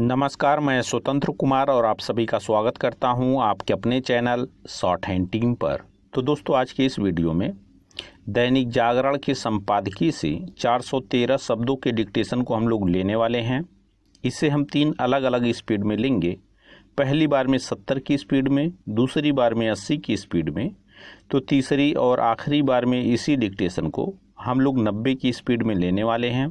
नमस्कार मैं स्वतंत्र कुमार और आप सभी का स्वागत करता हूं आपके अपने चैनल शॉर्ट हैंड टीम पर तो दोस्तों आज के इस वीडियो में दैनिक जागरण के संपादकीय से 413 शब्दों के डिक्टेशन को हम लोग लेने वाले हैं इसे हम तीन अलग अलग स्पीड में लेंगे पहली बार में 70 की स्पीड में दूसरी बार में 80 की स्पीड में तो तीसरी और आखिरी बार में इसी डिक्टेशन को हम लोग नब्बे की स्पीड में लेने वाले हैं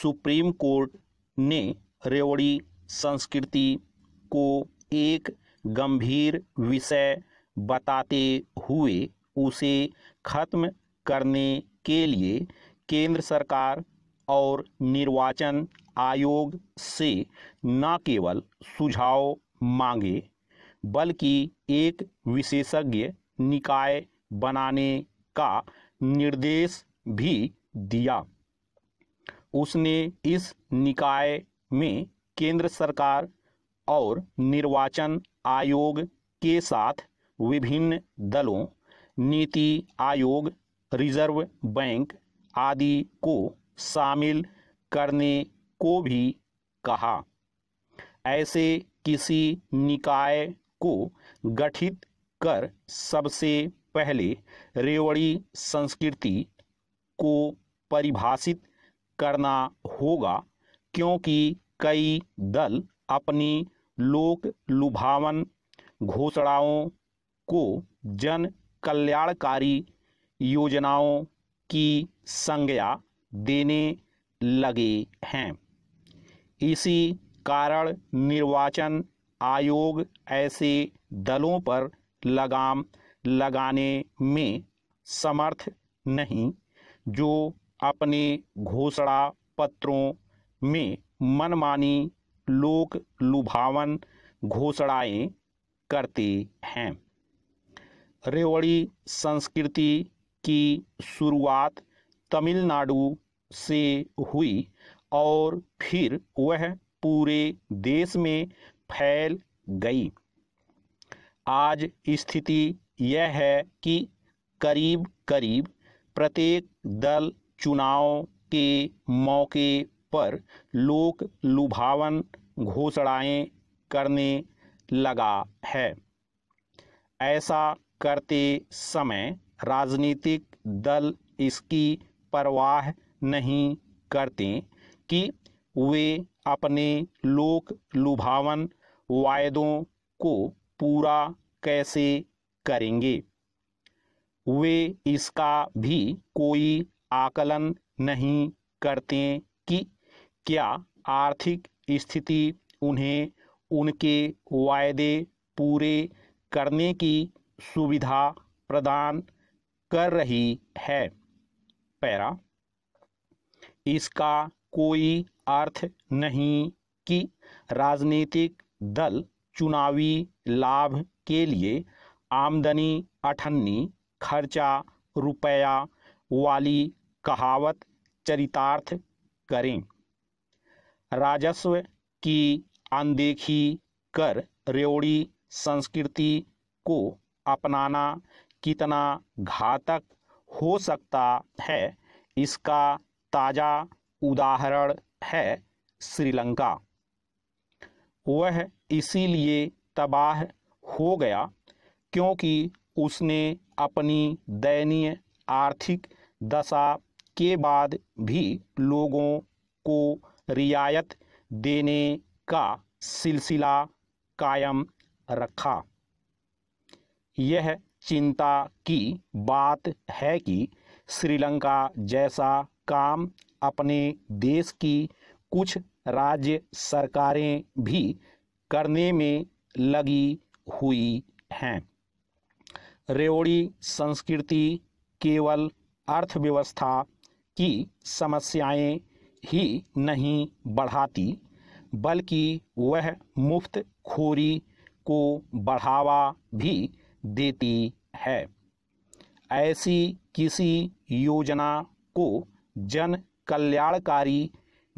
सुप्रीम कोर्ट ने रेवड़ी संस्कृति को एक गंभीर विषय बताते हुए उसे खत्म करने के लिए केंद्र सरकार और निर्वाचन आयोग से न केवल सुझाव मांगे बल्कि एक विशेषज्ञ निकाय बनाने का निर्देश भी दिया उसने इस निकाय में केंद्र सरकार और निर्वाचन आयोग के साथ विभिन्न दलों नीति आयोग रिजर्व बैंक आदि को शामिल करने को भी कहा ऐसे किसी निकाय को गठित कर सबसे पहले रेवड़ी संस्कृति को परिभाषित करना होगा क्योंकि कई दल अपनी लोक लुभावन घोषणाओं को जन कल्याणकारी योजनाओं की संज्ञा देने लगे हैं इसी कारण निर्वाचन आयोग ऐसे दलों पर लगाम लगाने में समर्थ नहीं जो अपने घोषणा पत्रों में मनमानी लोक लुभावन घोषणाएं करते हैं रेवड़ी संस्कृति की शुरुआत तमिलनाडु से हुई और फिर वह पूरे देश में फैल गई आज स्थिति यह है कि करीब करीब प्रत्येक दल चुनाव के मौके पर लोक लुभावन घोषणाएं करने लगा है ऐसा करते समय राजनीतिक दल इसकी परवाह नहीं करते कि वे अपने लोक लुभावन वायदों को पूरा कैसे करेंगे वे इसका भी कोई आकलन नहीं करते कि क्या आर्थिक स्थिति उन्हें उनके वायदे पूरे करने की सुविधा प्रदान कर रही है पैरा इसका कोई अर्थ नहीं कि राजनीतिक दल चुनावी लाभ के लिए आमदनी अठन्नी खर्चा रुपया वाली कहावत चरितार्थ करें राजस्व की अनदेखी कर रेवड़ी संस्कृति को अपनाना कितना घातक हो सकता है इसका ताज़ा उदाहरण है श्रीलंका वह इसीलिए तबाह हो गया क्योंकि उसने अपनी दयनीय आर्थिक दशा के बाद भी लोगों को रियायत देने का सिलसिला कायम रखा यह चिंता की बात है कि श्रीलंका जैसा काम अपने देश की कुछ राज्य सरकारें भी करने में लगी हुई हैं रेवड़ी संस्कृति केवल अर्थव्यवस्था की समस्याएं ही नहीं बढ़ाती बल्कि वह मुफ्त खोरी को बढ़ावा भी देती है ऐसी किसी योजना को जन कल्याणकारी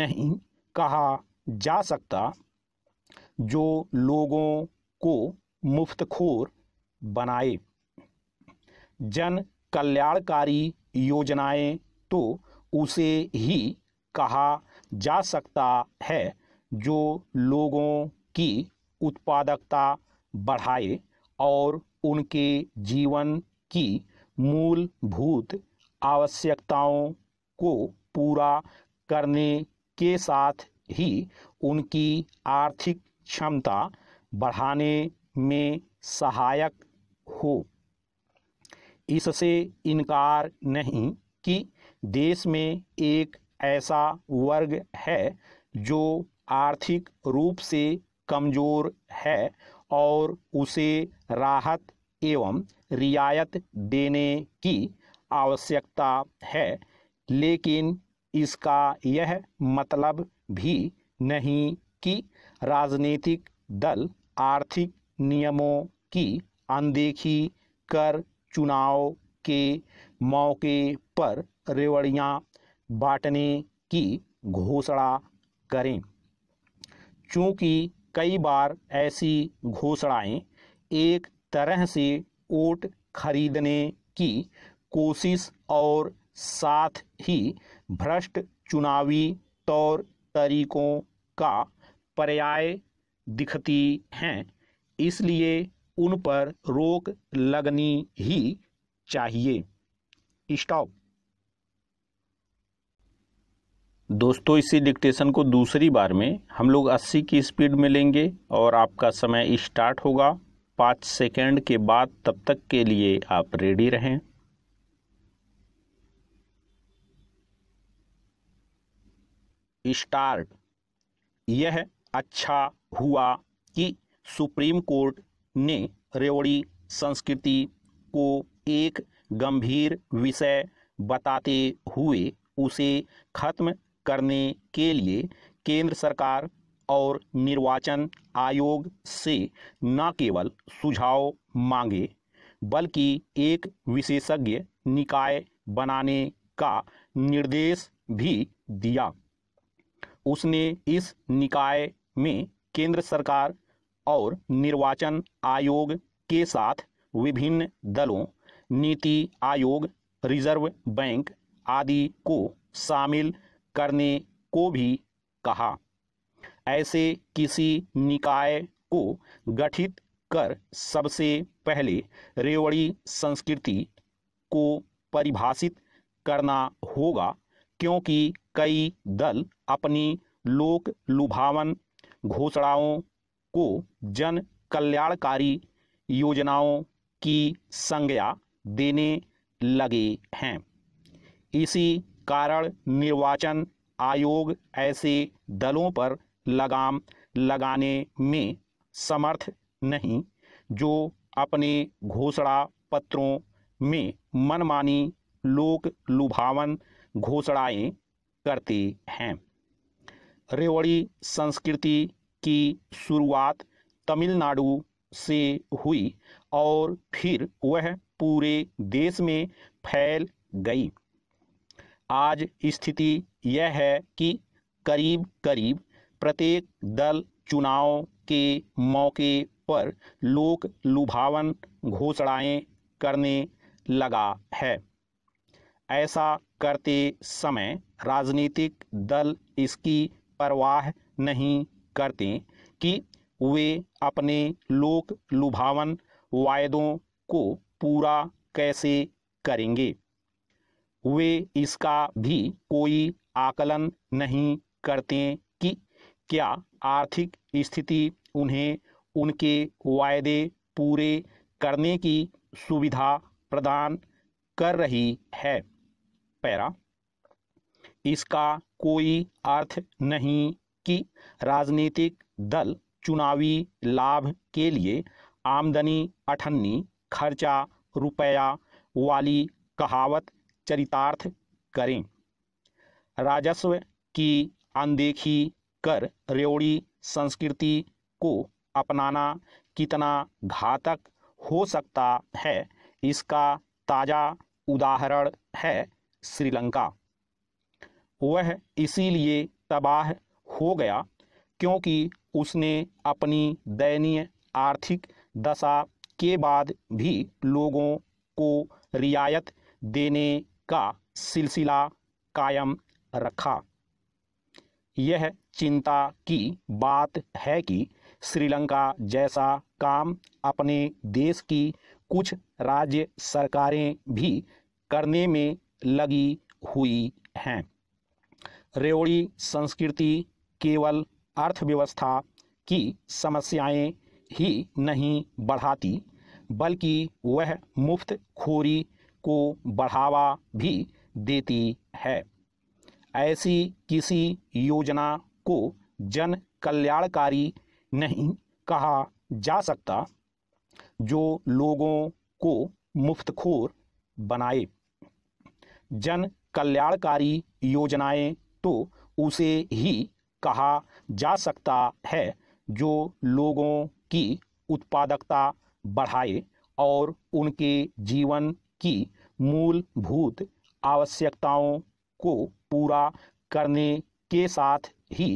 नहीं कहा जा सकता जो लोगों को मुफ्तखोर बनाए जन कल्याणकारी योजनाएं तो उसे ही कहा जा सकता है जो लोगों की उत्पादकता बढ़ाए और उनके जीवन की मूलभूत आवश्यकताओं को पूरा करने के साथ ही उनकी आर्थिक क्षमता बढ़ाने में सहायक हो इससे इनकार नहीं कि देश में एक ऐसा वर्ग है जो आर्थिक रूप से कमज़ोर है और उसे राहत एवं रियायत देने की आवश्यकता है लेकिन इसका यह मतलब भी नहीं कि राजनीतिक दल आर्थिक नियमों की अनदेखी कर चुनाव के मौके पर रेवड़ियाँ बांटने की घोषणा करें चूँकि कई बार ऐसी घोषणाएं एक तरह से वोट खरीदने की कोशिश और साथ ही भ्रष्ट चुनावी तौर तरीकों का पर्याय दिखती हैं इसलिए उन पर रोक लगनी ही चाहिए स्टॉप दोस्तों इसी डिक्टेशन को दूसरी बार में हम लोग 80 की स्पीड में लेंगे और आपका समय स्टार्ट होगा पाँच सेकेंड के बाद तब तक के लिए आप रेडी रहें स्टार्ट यह अच्छा हुआ कि सुप्रीम कोर्ट ने रेवड़ी संस्कृति को एक गंभीर विषय बताते हुए उसे खत्म करने के लिए केंद्र सरकार और निर्वाचन आयोग से न केवल सुझाव मांगे बल्कि एक विशेषज्ञ निकाय बनाने का निर्देश भी दिया उसने इस निकाय में केंद्र सरकार और निर्वाचन आयोग के साथ विभिन्न दलों नीति आयोग रिजर्व बैंक आदि को शामिल करने को भी कहा ऐसे किसी निकाय को गठित कर सबसे पहले रेवड़ी संस्कृति को परिभाषित करना होगा क्योंकि कई दल अपनी लोक लुभावन घोषणाओं को जन कल्याणकारी योजनाओं की संज्ञा देने लगे हैं इसी कारण निर्वाचन आयोग ऐसे दलों पर लगाम लगाने में समर्थ नहीं जो अपने घोषणा पत्रों में मनमानी लोक लुभावन घोषणाएं करते हैं रेवड़ी संस्कृति की शुरुआत तमिलनाडु से हुई और फिर वह पूरे देश में फैल गई आज स्थिति यह है कि करीब करीब प्रत्येक दल चुनाव के मौके पर लोक लुभावन घोषणाएं करने लगा है ऐसा करते समय राजनीतिक दल इसकी परवाह नहीं करते कि वे अपने लोक लुभावन वायदों को पूरा कैसे करेंगे वे इसका भी कोई आकलन नहीं करते कि क्या आर्थिक स्थिति उन्हें उनके वायदे पूरे करने की सुविधा प्रदान कर रही है पैरा इसका कोई अर्थ नहीं कि राजनीतिक दल चुनावी लाभ के लिए आमदनी अठन्नी खर्चा रुपया वाली कहावत चरितार्थ करें राजस्व की अनदेखी कर रेवड़ी संस्कृति को अपनाना कितना घातक हो सकता है इसका ताज़ा उदाहरण है श्रीलंका वह इसीलिए तबाह हो गया क्योंकि उसने अपनी दयनीय आर्थिक दशा के बाद भी लोगों को रियायत देने का सिलसिला कायम रखा यह चिंता की बात है कि श्रीलंका जैसा काम अपने देश की कुछ राज्य सरकारें भी करने में लगी हुई हैं रेवड़ी संस्कृति केवल अर्थव्यवस्था की समस्याएं ही नहीं बढ़ाती बल्कि वह मुफ्त खोरी को बढ़ावा भी देती है ऐसी किसी योजना को जन कल्याणकारी नहीं कहा जा सकता जो लोगों को मुफ्तखोर बनाए जन कल्याणकारी योजनाएं तो उसे ही कहा जा सकता है जो लोगों की उत्पादकता बढ़ाए और उनके जीवन की मूलभूत आवश्यकताओं को पूरा करने के साथ ही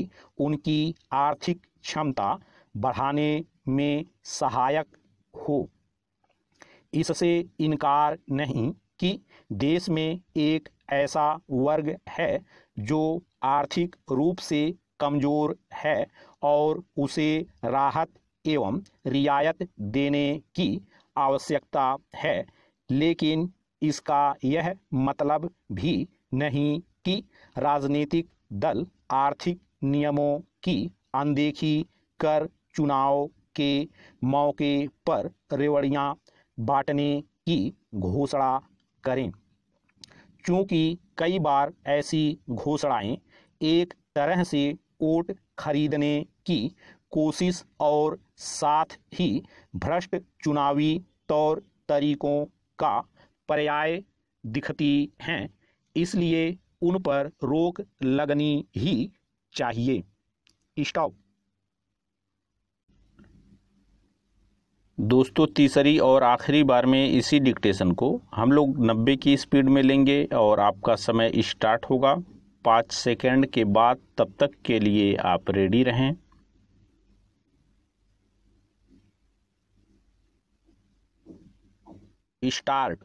उनकी आर्थिक क्षमता बढ़ाने में सहायक हो इससे इनकार नहीं कि देश में एक ऐसा वर्ग है जो आर्थिक रूप से कमज़ोर है और उसे राहत एवं रियायत देने की आवश्यकता है लेकिन इसका यह मतलब भी नहीं कि राजनीतिक दल आर्थिक नियमों की अनदेखी कर चुनाव के मौके पर रेवड़ियाँ बांटने की घोषणा करें क्योंकि कई बार ऐसी घोषणाएं एक तरह से वोट खरीदने की कोशिश और साथ ही भ्रष्ट चुनावी तौर तरीकों का पर्याय दिखती हैं इसलिए उन पर रोक लगनी ही चाहिए स्टॉप दोस्तों तीसरी और आखिरी बार में इसी डिक्टेशन को हम लोग नब्बे की स्पीड में लेंगे और आपका समय स्टार्ट होगा पाँच सेकंड के बाद तब तक के लिए आप रेडी रहें स्टार्ट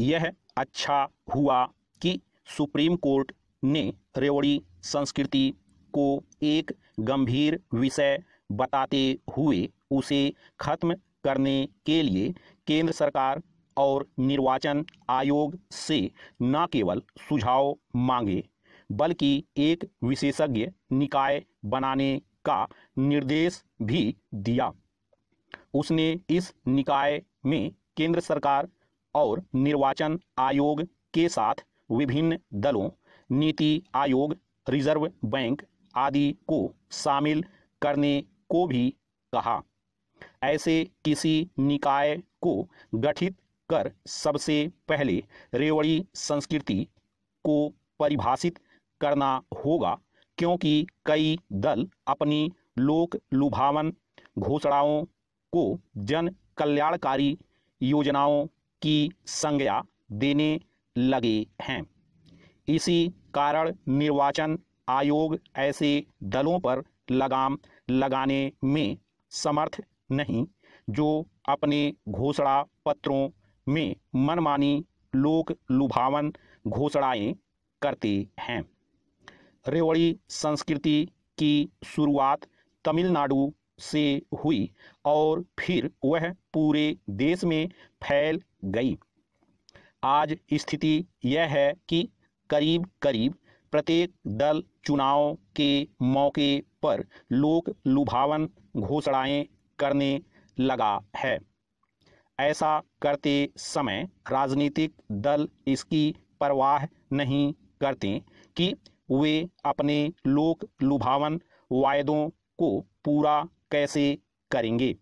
यह अच्छा हुआ कि सुप्रीम कोर्ट ने रेवड़ी संस्कृति को एक गंभीर विषय बताते हुए उसे खत्म करने के लिए केंद्र सरकार और निर्वाचन आयोग से न केवल सुझाव मांगे बल्कि एक विशेषज्ञ निकाय बनाने का निर्देश भी दिया उसने इस निकाय में केंद्र सरकार और निर्वाचन आयोग के साथ विभिन्न दलों नीति आयोग रिजर्व बैंक आदि को शामिल करने को भी कहा ऐसे किसी निकाय को गठित कर सबसे पहले रेवड़ी संस्कृति को परिभाषित करना होगा क्योंकि कई दल अपनी लोक लुभावन घोषणाओं को जन कल्याणकारी योजनाओं की संज्ञा देने लगे हैं इसी कारण निर्वाचन आयोग ऐसे दलों पर लगाम लगाने में समर्थ नहीं जो अपने घोषणा पत्रों में मनमानी लोक लुभावन घोषणाएं करते हैं रेवड़ी संस्कृति की शुरुआत तमिलनाडु से हुई और फिर वह पूरे देश में फैल गई आज स्थिति यह है कि करीब करीब प्रत्येक दल चुनाव के मौके पर लोक लुभावन घोषणाएं करने लगा है ऐसा करते समय राजनीतिक दल इसकी परवाह नहीं करते कि वे अपने लोक लुभावन वायदों को पूरा कैसे करेंगे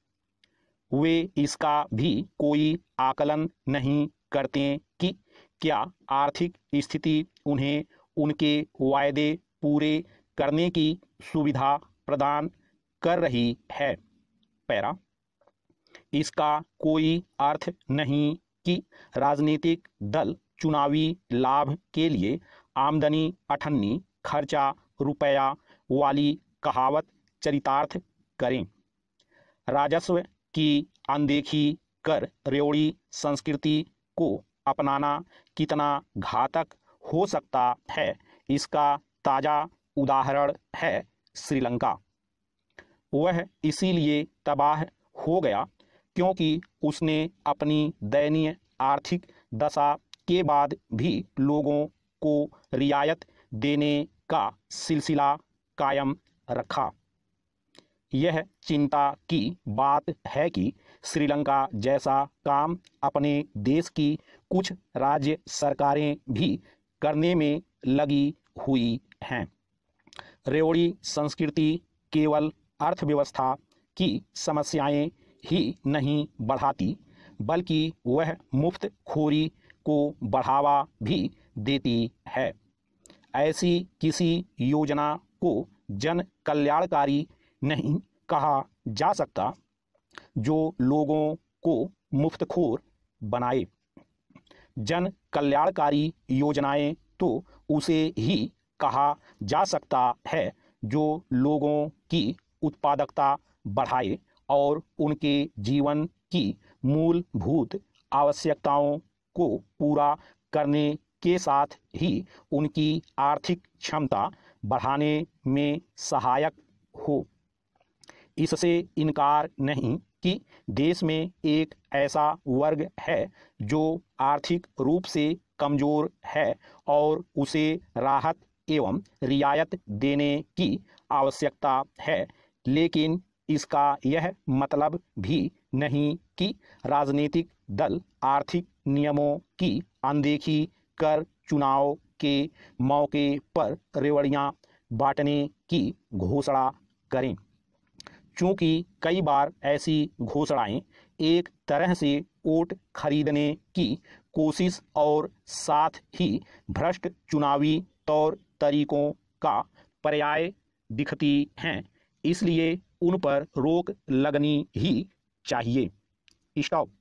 वे इसका भी कोई आकलन नहीं करते कि क्या आर्थिक स्थिति उन्हें उनके वायदे पूरे करने की सुविधा प्रदान कर रही है पैरा इसका कोई अर्थ नहीं कि राजनीतिक दल चुनावी लाभ के लिए आमदनी अठन्नी खर्चा रुपया वाली कहावत चरितार्थ करें राजस्व की अनदेखी कर रेवड़ी संस्कृति को अपनाना कितना घातक हो सकता है इसका ताज़ा उदाहरण है श्रीलंका वह इसीलिए तबाह हो गया क्योंकि उसने अपनी दयनीय आर्थिक दशा के बाद भी लोगों को रियायत देने का सिलसिला कायम रखा यह चिंता की बात है कि श्रीलंका जैसा काम अपने देश की कुछ राज्य सरकारें भी करने में लगी हुई हैं रेवड़ी संस्कृति केवल अर्थव्यवस्था की समस्याएं ही नहीं बढ़ाती बल्कि वह मुफ्त खोरी को बढ़ावा भी देती है ऐसी किसी योजना को जन कल्याणकारी नहीं कहा जा सकता जो लोगों को मुफ्तखोर बनाए जन कल्याणकारी योजनाएं तो उसे ही कहा जा सकता है जो लोगों की उत्पादकता बढ़ाए और उनके जीवन की मूलभूत आवश्यकताओं को पूरा करने के साथ ही उनकी आर्थिक क्षमता बढ़ाने में सहायक हो इससे इनकार नहीं कि देश में एक ऐसा वर्ग है जो आर्थिक रूप से कमज़ोर है और उसे राहत एवं रियायत देने की आवश्यकता है लेकिन इसका यह मतलब भी नहीं कि राजनीतिक दल आर्थिक नियमों की अनदेखी कर चुनाव के मौके पर रेवड़ियां बांटने की घोषणा करें चूंकि कई बार ऐसी घोषणाएं एक तरह से वोट खरीदने की कोशिश और साथ ही भ्रष्ट चुनावी तौर तरीकों का पर्याय दिखती हैं इसलिए उन पर रोक लगनी ही चाहिए स्टॉप